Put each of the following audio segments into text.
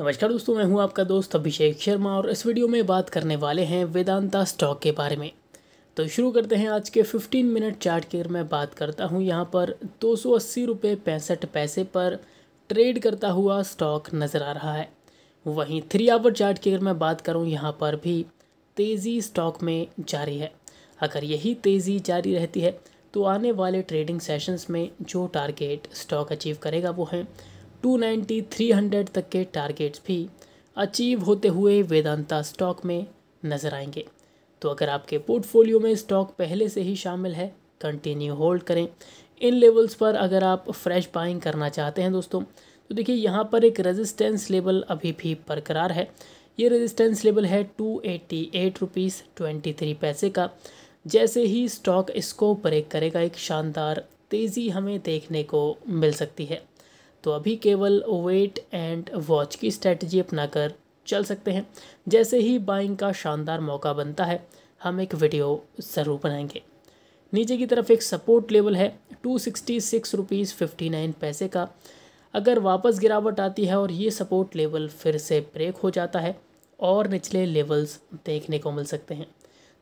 नमस्कार दोस्तों मैं हूं आपका दोस्त अभिषेक शर्मा और इस वीडियो में बात करने वाले हैं वेदांता स्टॉक के बारे में तो शुरू करते हैं आज के 15 मिनट चार्ट की अगर मैं बात करता हूं यहां पर दो सौ पैंसठ पैसे पर ट्रेड करता हुआ स्टॉक नज़र आ रहा है वहीं थ्री आवर चार्ट की अगर मैं बात करूँ यहाँ पर भी तेज़ी स्टॉक में जारी है अगर यही तेज़ी जारी रहती है तो आने वाले ट्रेडिंग सेशंस में जो टारगेट स्टॉक अचीव करेगा वो हैं 290 300 तक के टारगेट्स भी अचीव होते हुए वेदांता स्टॉक में नज़र आएंगे तो अगर आपके पोर्टफोलियो में स्टॉक पहले से ही शामिल है कंटिन्यू होल्ड करें इन लेवल्स पर अगर आप फ्रेश बाइंग करना चाहते हैं दोस्तों तो देखिए यहाँ पर एक रेजिस्टेंस लेवल अभी भी बरकरार है ये रेजिस्टेंस लेवल है two eighty eight rupees twenty three पैसे का जैसे ही स्टॉक इसको ब्रेक करेगा एक शानदार तेज़ी हमें देखने को मिल सकती है तो अभी केवल वेट एंड वॉच की स्ट्रैटेजी अपनाकर चल सकते हैं जैसे ही बाइंग का शानदार मौका बनता है हम एक वीडियो ज़रूर बनाएंगे नीचे की तरफ एक सपोर्ट लेवल है two sixty six rupees fifty nine पैसे का अगर वापस गिरावट आती है और ये सपोर्ट लेवल फिर से ब्रेक हो जाता है और निचले लेवल्स देखने को मिल सकते हैं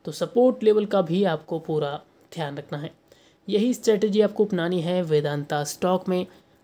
तो सपोर्ट लेवल का भी आपको पूरा ध्यान रखना है यही स्ट्रेटजी आपको अपनानी है वेदांता स्टॉक में